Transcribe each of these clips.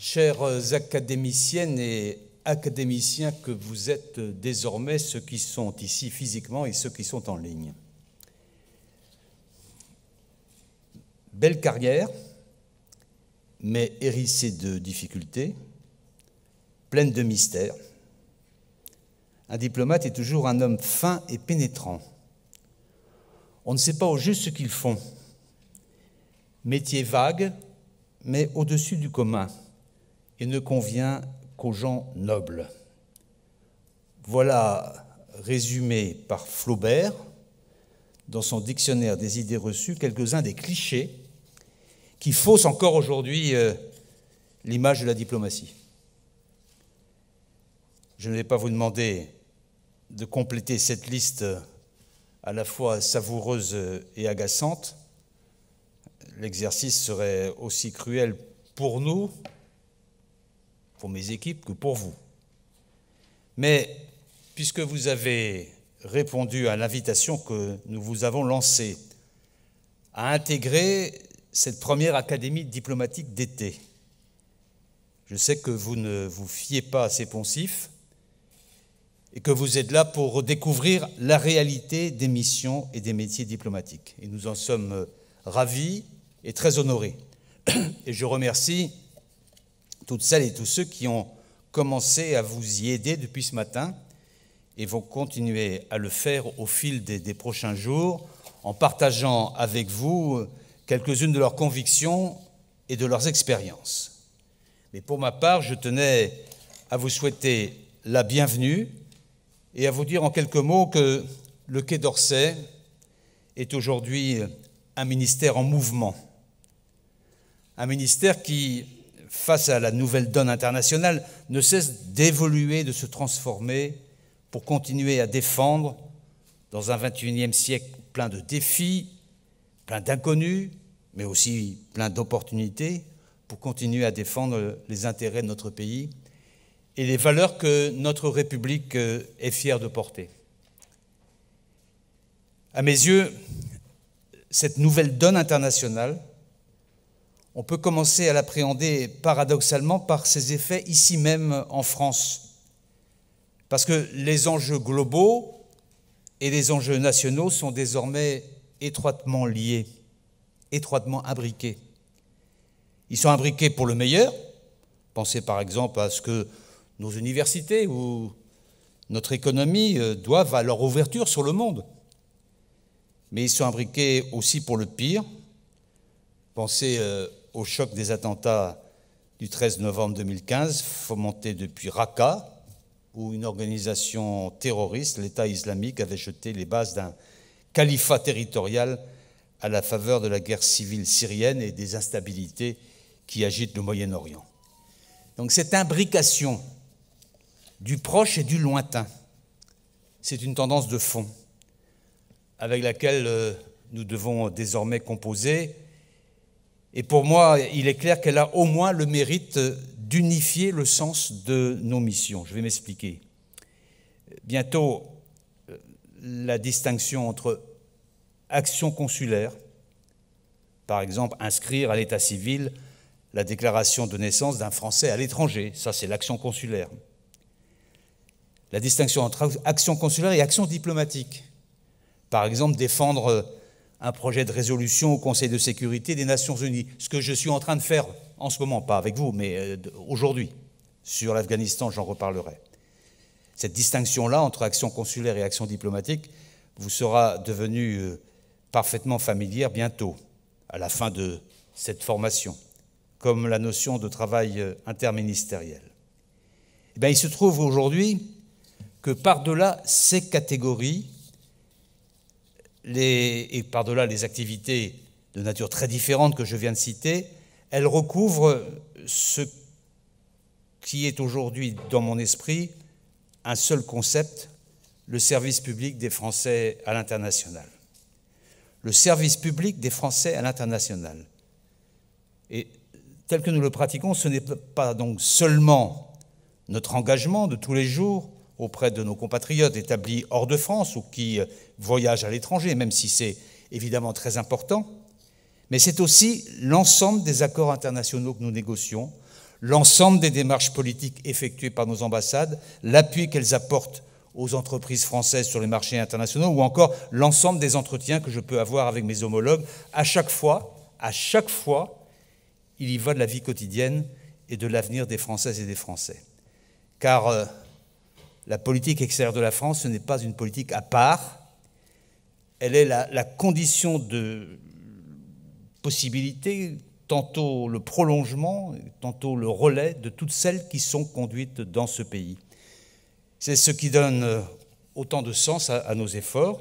chères académiciennes et académiciens que vous êtes désormais, ceux qui sont ici physiquement et ceux qui sont en ligne. Belle carrière, mais hérissée de difficultés, pleine de mystères. Un diplomate est toujours un homme fin et pénétrant. On ne sait pas au juste ce qu'ils font. Métier vague, mais au-dessus du commun et ne convient qu'aux gens nobles. Voilà résumé par Flaubert dans son dictionnaire des idées reçues quelques-uns des clichés qui faussent encore aujourd'hui euh, l'image de la diplomatie. Je ne vais pas vous demander de compléter cette liste euh, à la fois savoureuse euh, et agaçante. L'exercice serait aussi cruel pour nous pour mes équipes que pour vous. Mais puisque vous avez répondu à l'invitation que nous vous avons lancée à intégrer cette première académie diplomatique d'été, je sais que vous ne vous fiez pas à ces poncifs et que vous êtes là pour redécouvrir la réalité des missions et des métiers diplomatiques. Et nous en sommes ravis et très honorés. Et je remercie toutes celles et tous ceux qui ont commencé à vous y aider depuis ce matin et vont continuer à le faire au fil des, prochains jours en partageant avec vous quelques-unes de leurs convictions et de leurs expériences. Mais pour ma part, je tenais à vous souhaiter la bienvenue et à vous dire en quelques mots que le Quai d'Orsay est aujourd'hui un ministère en mouvement, un ministère qui face à la nouvelle donne internationale, ne cesse d'évoluer, de se transformer pour continuer à défendre, dans un 21e siècle plein de défis, plein d'inconnus, mais aussi plein d'opportunités, pour continuer à défendre les intérêts de notre pays et les valeurs que notre République euh, est fière de porter. À mes yeux, cette nouvelle donne internationale, on peut commencer à l'appréhender paradoxalement par ses effets ici même en France. Parce que les enjeux globaux et les enjeux nationaux sont désormais étroitement liés, étroitement imbriqués. Ils sont imbriqués pour le meilleur. Pensez par exemple à ce que nos universités ou notre économie euh, doivent à leur ouverture sur le monde. Mais ils sont imbriqués aussi pour le pire. Pensez euh, au choc des attentats du 13 novembre 2015, fomenté depuis Raqqa, où une organisation terroriste, l'État islamique, avait jeté les bases d'un califat territorial à la faveur de la guerre civile syrienne et des instabilités qui agitent le Moyen-Orient. Donc cette imbrication du proche et du lointain, c'est une tendance de fond avec laquelle euh, nous devons désormais composer et pour moi, il est clair qu'elle a au moins le mérite d'unifier le sens de nos missions. Je vais m'expliquer. Bientôt, euh, la distinction entre action consulaire, par exemple inscrire à l'état civil la déclaration de naissance d'un Français à l'étranger, ça c'est l'action consulaire. La distinction entre action consulaire et action diplomatique, par exemple défendre un projet de résolution au Conseil de sécurité des Nations Unies, ce que je suis en train de faire en ce moment, pas avec vous, mais euh, aujourd'hui, sur l'Afghanistan, j'en reparlerai. Cette distinction-là entre action consulaire et action diplomatique vous sera devenue euh, parfaitement familière bientôt, à la fin de cette formation, comme la notion de travail euh, interministériel. Et eh bien, il se trouve aujourd'hui que par-delà ces catégories, et par-delà les activités de nature très différente que je viens de citer, elles recouvrent ce qui est aujourd'hui dans mon esprit un seul concept, le service public des Français à l'international. Le service public des Français à l'international. Et tel que nous le pratiquons, ce n'est pas donc seulement notre engagement de tous les jours auprès de nos compatriotes établis hors de France ou qui euh, voyagent à l'étranger, même si c'est évidemment très important, mais c'est aussi l'ensemble des accords internationaux que nous négocions, l'ensemble des démarches politiques effectuées par nos ambassades, l'appui qu'elles apportent aux entreprises françaises sur les marchés internationaux, ou encore l'ensemble des entretiens que je peux avoir avec mes homologues. À chaque fois, à chaque fois, il y va de la vie quotidienne et de l'avenir des Françaises et des Français. Car euh, la politique extérieure de la France, ce n'est pas une politique à part. Elle est la, condition de possibilité, tantôt le prolongement, tantôt le relais de toutes celles qui sont conduites dans ce pays. C'est ce qui donne euh, autant de sens à, à nos efforts.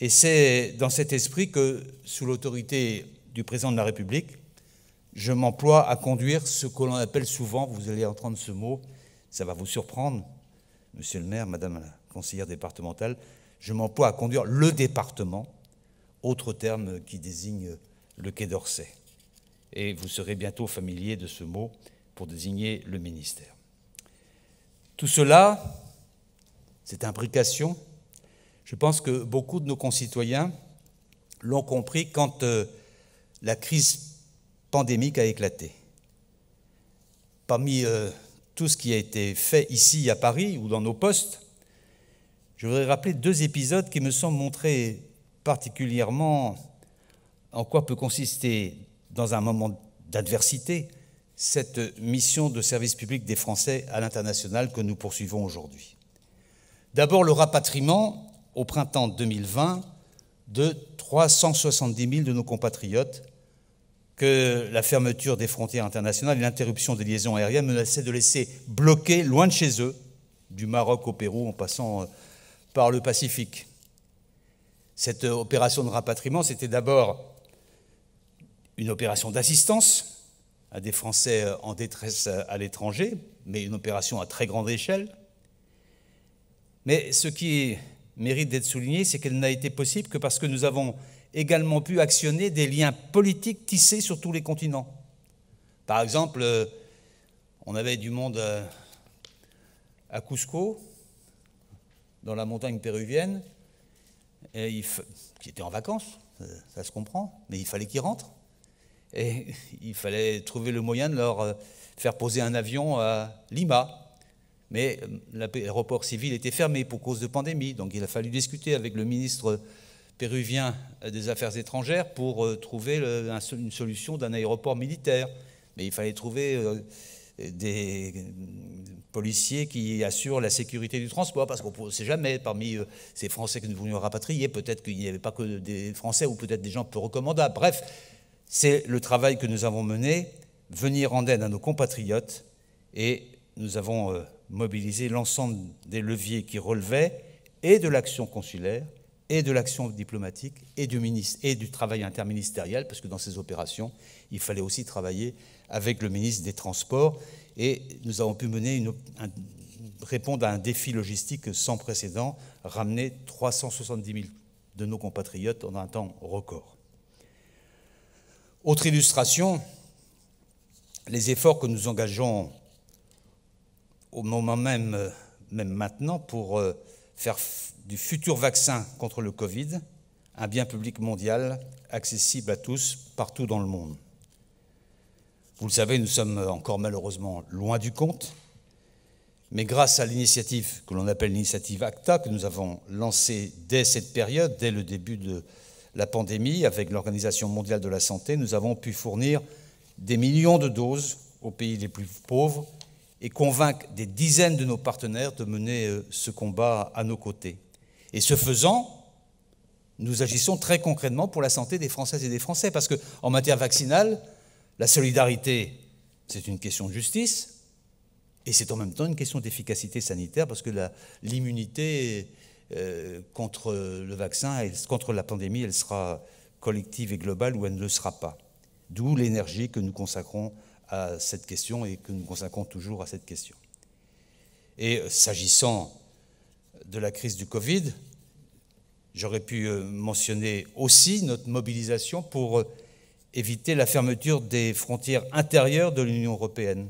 Et c'est dans cet esprit que, sous l'autorité du président de la République, je m'emploie à conduire ce que l'on appelle souvent, vous allez entendre ce mot, ça va vous surprendre, monsieur le maire, madame la conseillère départementale, je m'emploie à conduire le département, autre terme qui désigne le Quai d'Orsay. Et vous serez bientôt familier de ce mot pour désigner le ministère. Tout cela, cette imbrication, je pense que beaucoup de nos concitoyens l'ont compris quand euh, la crise pandémique a éclaté. Parmi euh, tout ce qui a été fait ici à Paris ou dans nos postes, je voudrais rappeler deux épisodes qui me semblent montrer particulièrement en quoi peut consister, dans un moment d'adversité, cette mission de service public des Français à l'international que nous poursuivons aujourd'hui. D'abord, le rapatriement au printemps 2020 de 370 000 de nos compatriotes que la fermeture des frontières internationales et l'interruption des liaisons aériennes menaçaient de laisser bloquer loin de chez eux, du Maroc au Pérou en passant euh, par le Pacifique. Cette euh, opération de rapatriement, c'était d'abord une opération d'assistance à des Français euh, en détresse à l'étranger, mais une opération à très grande échelle. Mais ce qui mérite d'être souligné, c'est qu'elle n'a été possible que parce que nous avons également pu actionner des liens politiques tissés sur tous les continents. Par exemple, euh, on avait du monde euh, à Cusco, dans la montagne péruvienne, qui était en vacances, ça se comprend, mais il fallait qu'ils rentrent. Et il fallait trouver le moyen de leur euh, faire poser un avion à Lima. Mais l'aéroport civil était fermé pour cause de pandémie, donc il a fallu discuter avec le ministre péruvien euh, des Affaires étrangères pour euh, trouver une solution d'un aéroport militaire. Mais il fallait trouver euh, des policiers qui assurent la sécurité du transport, parce qu'on ne sait jamais, parmi ces Français que nous voulions rapatrier, peut-être qu'il n'y avait pas que des Français ou peut-être des gens peu recommandables. Bref, c'est le travail que nous avons mené, venir en aide à nos compatriotes, et nous avons mobilisé l'ensemble des leviers qui relevaient et de l'action consulaire, et de l'action diplomatique et du, travail interministériel, parce que dans ces opérations, il fallait aussi travailler avec le ministre des Transports. Et nous avons pu mener une, répondre à un défi logistique sans précédent, ramener 370 000 de nos compatriotes en un temps record. Autre illustration, les efforts que nous engageons au moment même, même maintenant, pour euh, faire du futur vaccin contre le Covid un bien public mondial accessible à tous partout dans le monde. Vous le savez, nous sommes encore malheureusement loin du compte, mais grâce à l'initiative que l'on appelle l'initiative ACTA, que nous avons lancée dès cette période, dès le début de la pandémie, avec l'Organisation mondiale de la santé, nous avons pu fournir des millions de doses aux pays les plus pauvres et convaincre des dizaines de nos partenaires de mener euh, ce combat à nos côtés. Et ce faisant, nous agissons très concrètement pour la santé des Françaises et des Français, parce qu'en matière vaccinale, la solidarité, c'est une question de justice, et c'est en même temps une question d'efficacité sanitaire, parce que l'immunité euh, contre le vaccin, contre la pandémie, elle sera collective et globale ou elle ne le sera pas. D'où l'énergie que nous consacrons à cette question et que nous consacrons toujours à cette question. Et euh, s'agissant de la crise du Covid, j'aurais pu euh, mentionner aussi notre mobilisation pour euh, éviter la fermeture des frontières intérieures de l'Union européenne.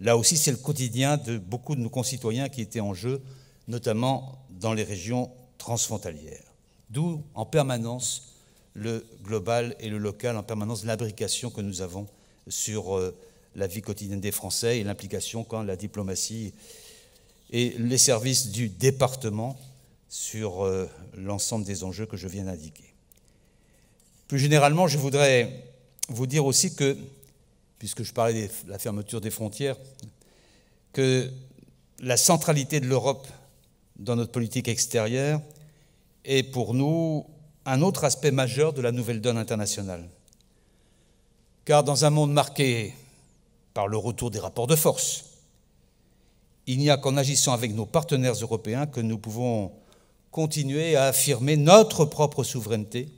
Là aussi, c'est le quotidien de beaucoup de nos concitoyens qui était en jeu, notamment dans les régions transfrontalières. D'où en permanence le global et le local, en permanence l'abrication que nous avons sur euh, la vie quotidienne des Français et l'implication quand la diplomatie et les services du département sur euh, l'ensemble des enjeux que je viens d'indiquer. Plus généralement, je voudrais vous dire aussi que, puisque je parlais de la fermeture des frontières, que la centralité de l'Europe dans notre politique extérieure est pour nous un autre aspect majeur de la nouvelle donne internationale. Car dans un monde marqué par le retour des rapports de force, il n'y a qu'en agissant avec nos partenaires européens que nous pouvons continuer à affirmer notre propre souveraineté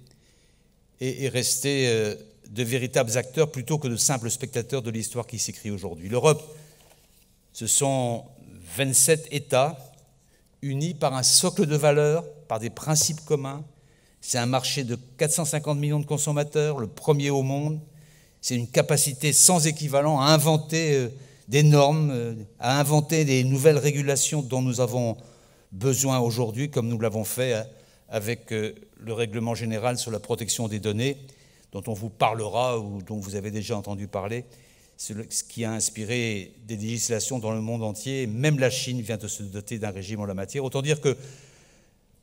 et, rester euh, de véritables acteurs plutôt que de simples spectateurs de l'histoire qui s'écrit aujourd'hui. L'Europe, ce sont 27 États unis par un socle de valeurs, par des principes communs. C'est un marché de 450 millions de consommateurs, le premier au monde. C'est une capacité sans équivalent à inventer euh, des normes, euh, à inventer des nouvelles régulations dont nous avons besoin aujourd'hui, comme nous l'avons fait euh, avec le règlement général sur la protection des données, dont on vous parlera ou dont vous avez déjà entendu parler, ce qui a inspiré des législations dans le monde entier. Même la Chine vient de se doter d'un régime en la matière. Autant dire que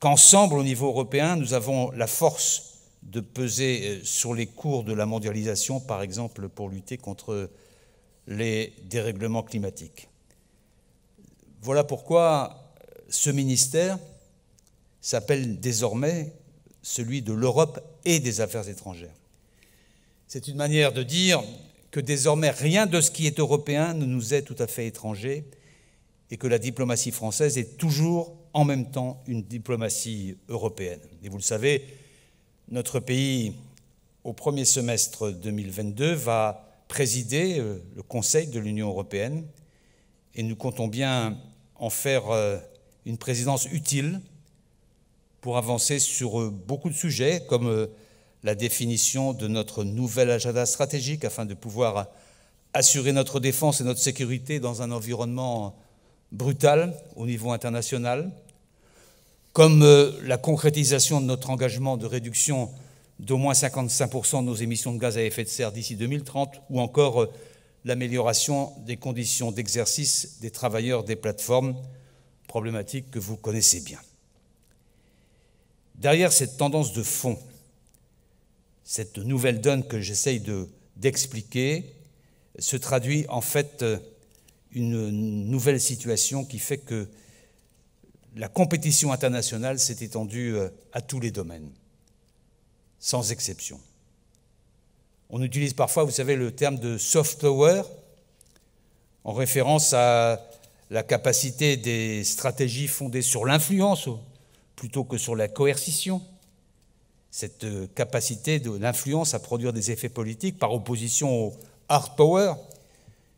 qu'ensemble, au niveau européen, nous avons la force de peser euh, sur les cours de la mondialisation, par exemple pour lutter contre les dérèglements climatiques. Voilà pourquoi euh, ce ministère s'appelle désormais celui de l'Europe et des Affaires étrangères. C'est une manière de dire que désormais rien de ce qui est européen ne nous est tout à fait étranger et que la diplomatie française est toujours en même temps une diplomatie européenne. Et vous le savez, notre pays, au premier semestre 2022, va présider euh, le Conseil de l'Union européenne et nous comptons bien en faire euh, une présidence utile pour avancer sur euh, beaucoup de sujets comme la définition de notre nouvel agenda stratégique afin de pouvoir assurer notre défense et notre sécurité dans un environnement brutal au niveau international, comme euh, la concrétisation de notre engagement de réduction d'au moins 55% de nos émissions de gaz à effet de serre d'ici 2030, ou encore euh, l'amélioration des conditions d'exercice des travailleurs des plateformes, problématique que vous connaissez bien. Derrière cette tendance de fond, cette nouvelle donne que j'essaye d'expliquer, se traduit en fait euh, une nouvelle situation qui fait que la compétition internationale s'est étendue euh, à tous les domaines, sans exception. On utilise parfois, vous savez, le terme de soft power en référence à la capacité des stratégies fondées sur l'influence plutôt que sur la coercition. Cette euh, capacité de l'influence à produire des effets politiques par opposition au hard power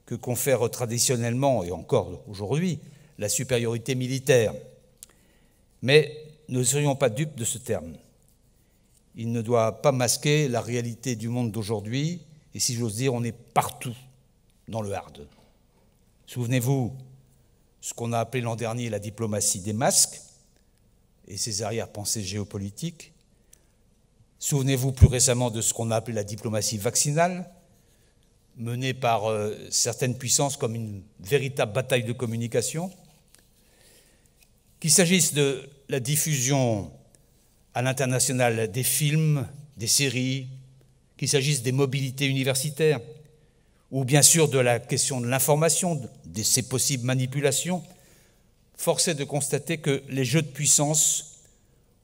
que confère traditionnellement et encore aujourd'hui la supériorité militaire. Mais ne serions pas dupes de ce terme. Il ne doit pas masquer la réalité du monde d'aujourd'hui, et si j'ose dire, on est partout dans le hard. Souvenez-vous ce qu'on a appelé l'an dernier la diplomatie des masques et ses arrières pensées géopolitiques. Souvenez-vous plus récemment de ce qu'on a appelé la diplomatie vaccinale, menée par euh, certaines puissances comme une véritable bataille de communication. Qu'il s'agisse de la diffusion à l'international des films, des séries, qu'il s'agisse des mobilités universitaires, ou bien sûr de la question de l'information, de ses possibles manipulations, force est de constater que les jeux de puissance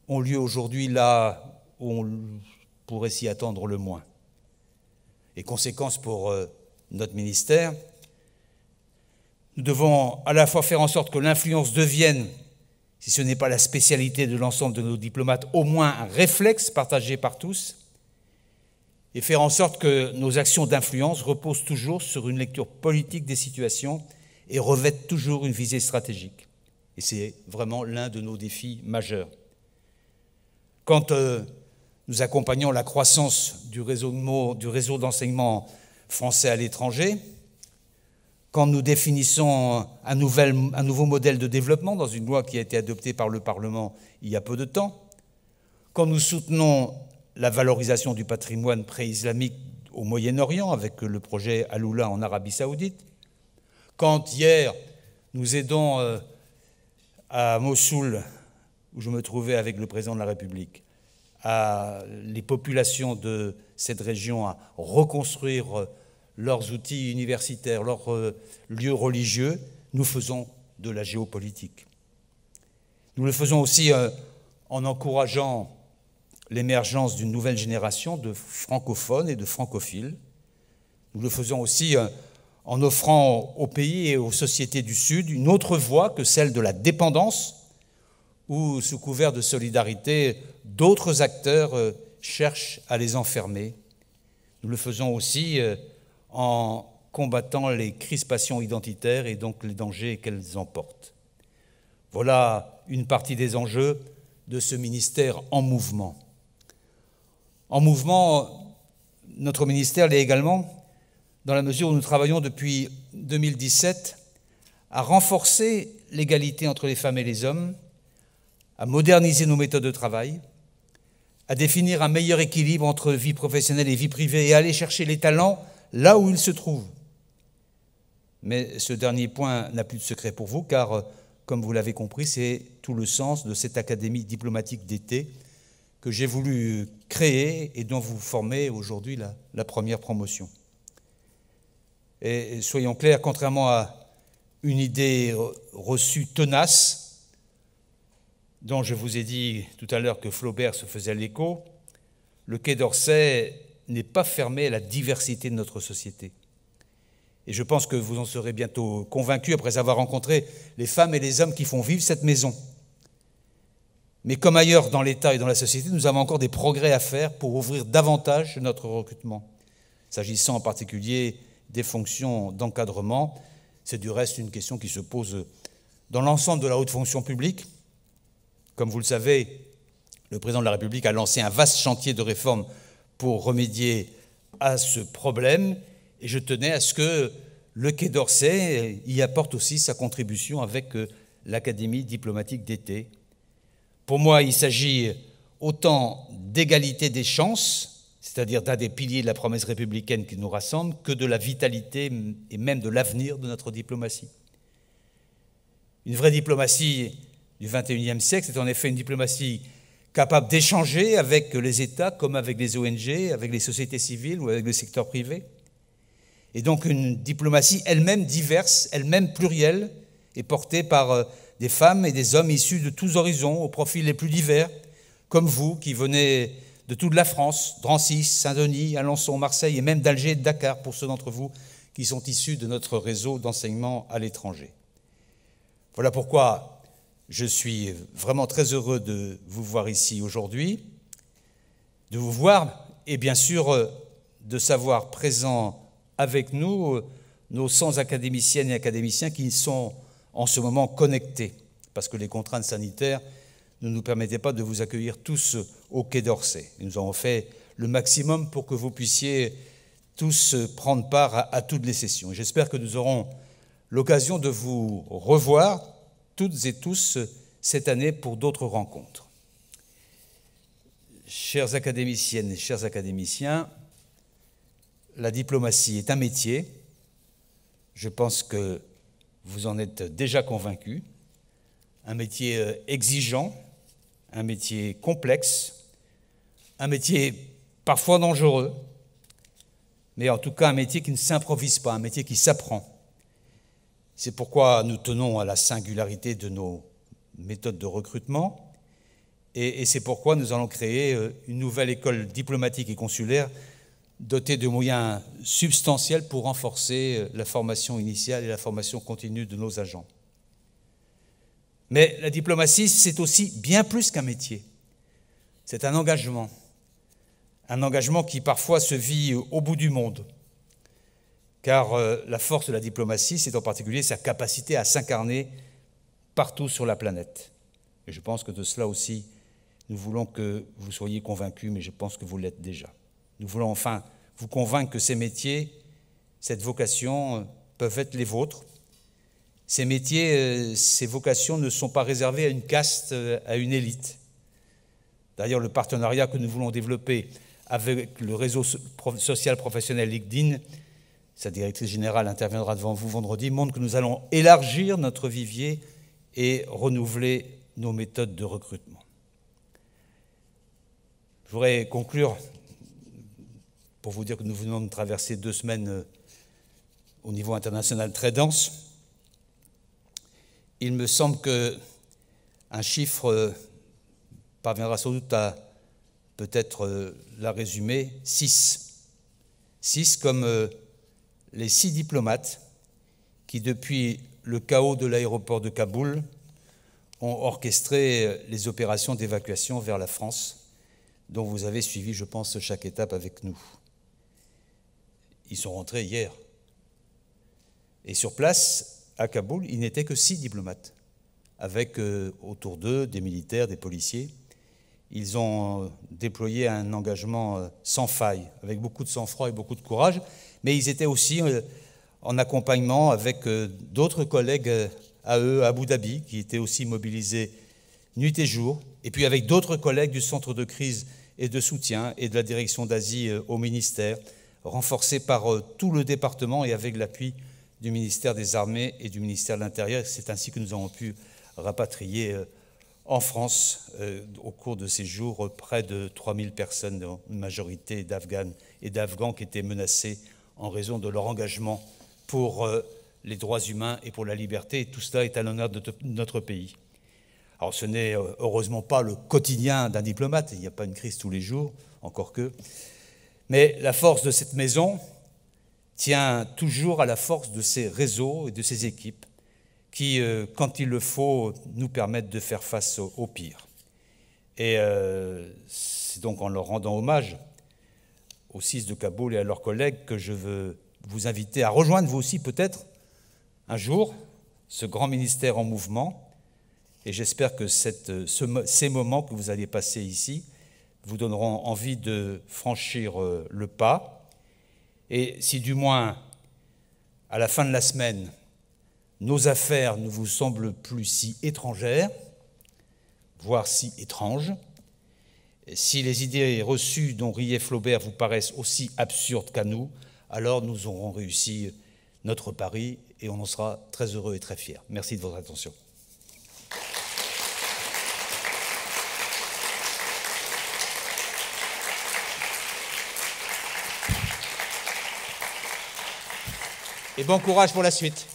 ont lieu aujourd'hui là où on pourrait s'y attendre le moins. Et conséquence pour euh, notre ministère, nous devons à la fois faire en sorte que l'influence devienne si ce n'est pas la spécialité de l'ensemble de nos diplomates, au moins un réflexe partagé par tous, et faire en sorte que nos actions d'influence reposent toujours sur une lecture politique des situations et revêtent toujours une visée stratégique. Et c'est vraiment l'un de nos défis majeurs. Quand euh, nous accompagnons la croissance du réseau d'enseignement français à l'étranger, quand nous définissons un, nouvel, un, nouveau modèle de développement dans une loi qui a été adoptée par le Parlement il y a peu de temps, quand nous soutenons la valorisation du patrimoine pré-islamique au Moyen-Orient avec le projet Aloula en Arabie saoudite, quand hier nous aidons euh, à Mossoul, où je me trouvais avec le président de la République, à les populations de cette région à reconstruire euh, leurs outils universitaires, leurs euh, lieux religieux, nous faisons de la géopolitique. Nous le faisons aussi euh, en encourageant l'émergence d'une nouvelle génération de francophones et de francophiles. Nous le faisons aussi euh, en offrant aux pays et aux sociétés du Sud une autre voie que celle de la dépendance, où, sous couvert de solidarité, d'autres acteurs cherchent à les enfermer. Nous le faisons aussi en combattant les crispations identitaires et donc les dangers qu'elles emportent. Voilà une partie des enjeux de ce ministère en mouvement. En mouvement, notre ministère l'est également dans la mesure où nous travaillons depuis 2017 à renforcer l'égalité entre les femmes et les hommes, à moderniser nos méthodes de travail, à définir un meilleur équilibre entre vie professionnelle et vie privée et à aller chercher les talents là où il se trouve. Mais ce dernier point n'a plus de secret pour vous, car, euh, comme vous l'avez compris, c'est tout le sens de cette académie diplomatique d'été que j'ai voulu créer et dont vous formez aujourd'hui la, première promotion. Et soyons clairs, contrairement à une idée reçue tenace, dont je vous ai dit tout à l'heure que Flaubert se faisait l'écho, le Quai d'Orsay n'est pas fermé à la diversité de notre société. Et je pense que vous en serez bientôt convaincus après avoir rencontré les femmes et les hommes qui font vivre cette maison. Mais comme ailleurs dans l'État et dans la société, nous avons encore des progrès à faire pour ouvrir davantage notre recrutement. S'agissant en particulier des fonctions d'encadrement, c'est du reste une question qui se pose dans l'ensemble de la haute fonction publique. Comme vous le savez, le président de la République a lancé un vaste chantier de réformes pour remédier à ce problème et je tenais à ce que le Quai d'Orsay y apporte aussi sa contribution avec euh, l'Académie diplomatique d'été. Pour moi, il s'agit autant d'égalité des chances, c'est-à-dire d'un des piliers de la promesse républicaine qui nous rassemble, que de la vitalité et même de l'avenir de notre diplomatie. Une vraie diplomatie du XXIe siècle, c'est en effet une diplomatie capable d'échanger avec les États comme avec les ONG, avec les sociétés civiles ou avec le secteur privé. Et donc une diplomatie elle-même diverse, elle-même plurielle, est portée par euh, des femmes et des hommes issus de tous horizons, aux profils les plus divers, comme vous qui venez de toute la France, Drancy, Saint-Denis, Alençon, Marseille et même d'Alger et de Dakar, pour ceux d'entre vous qui sont issus de notre réseau d'enseignement à l'étranger. Voilà pourquoi je suis vraiment très heureux de vous voir ici aujourd'hui, de vous voir et bien sûr euh, de savoir présents avec nous euh, nos 100 académiciennes et académiciens qui sont en ce moment connectés, parce que les contraintes sanitaires ne nous permettaient pas de vous accueillir tous euh, au Quai d'Orsay. Nous avons fait le maximum pour que vous puissiez tous prendre part à, à toutes les sessions. J'espère que nous aurons l'occasion de vous revoir toutes et tous cette année pour d'autres rencontres. Chères académiciennes et chers académiciens, la diplomatie est un métier. Je pense que vous en êtes déjà convaincus. Un métier euh, exigeant, un métier complexe, un métier parfois dangereux, mais en tout cas un métier qui ne s'improvise pas, un métier qui s'apprend c'est pourquoi nous tenons à la singularité de nos méthodes de recrutement et, c'est pourquoi nous allons créer euh, une nouvelle école diplomatique et consulaire dotée de moyens substantiels pour renforcer euh, la formation initiale et la formation continue de nos agents. Mais la diplomatie, c'est aussi bien plus qu'un métier. C'est un engagement. Un engagement qui parfois se vit au bout du monde car euh, la force de la diplomatie, c'est en particulier sa capacité à s'incarner partout sur la planète. Et je pense que de cela aussi, nous voulons que vous soyez convaincus, mais je pense que vous l'êtes déjà. Nous voulons enfin vous convaincre que ces métiers, cette vocation, euh, peuvent être les vôtres. Ces métiers, euh, ces vocations ne sont pas réservées à une caste, à une élite. D'ailleurs, le partenariat que nous voulons développer avec le réseau social professionnel LinkedIn sa directrice générale interviendra devant vous vendredi, montre que nous allons élargir notre vivier et renouveler nos méthodes de recrutement. Je voudrais conclure pour vous dire que nous venons de traverser deux semaines euh, au niveau international très dense. Il me semble que un chiffre euh, parviendra sans doute à peut-être euh, la résumer, 6. 6 comme les six diplomates qui, depuis le chaos de l'aéroport de Kaboul, ont orchestré les opérations d'évacuation vers la France, dont vous avez suivi, je pense, chaque étape avec nous. Ils sont rentrés hier. Et sur place, à Kaboul, il n'était que six diplomates, avec euh, autour d'eux des militaires, des policiers. Ils ont euh, déployé un engagement euh, sans faille, avec beaucoup de sang-froid et beaucoup de courage, mais ils étaient aussi euh, en accompagnement avec d'autres collègues à eux à Abu Dhabi, qui étaient aussi mobilisés nuit et jour, et puis avec d'autres collègues du centre de crise et de soutien et de la direction d'Asie au ministère, renforcés par tout le département et avec l'appui du ministère des Armées et du ministère de l'Intérieur. C'est ainsi que nous avons pu rapatrier en France, euh, au cours de ces jours, près de 3000 personnes, une majorité d'Afghanes et d'Afghans, qui étaient menacées en raison de leur engagement pour euh, les droits humains et pour la liberté. Et tout cela est à l'honneur de notre pays. Alors ce n'est euh, heureusement pas le quotidien d'un diplomate, il n'y a pas une crise tous les jours, encore que. Mais la force de cette maison tient toujours à la force de ses réseaux et de ses équipes qui, euh, quand il le faut, nous permettent de faire face au, pire. Et euh, c'est donc en leur rendant hommage aux six de Kaboul et à leurs collègues que je veux vous inviter à rejoindre vous aussi peut-être un jour ce grand ministère en mouvement. Et j'espère que cette, ces moments que vous allez passer ici vous donneront envie de franchir euh, le pas. Et si du moins à la fin de la semaine, nos affaires ne vous semblent plus si étrangères, voire si étranges, si les idées reçues dont riait Flaubert vous paraissent aussi absurdes qu'à nous, alors nous aurons réussi notre pari et on en sera très heureux et très fiers. Merci de votre attention. Et bon courage pour la suite.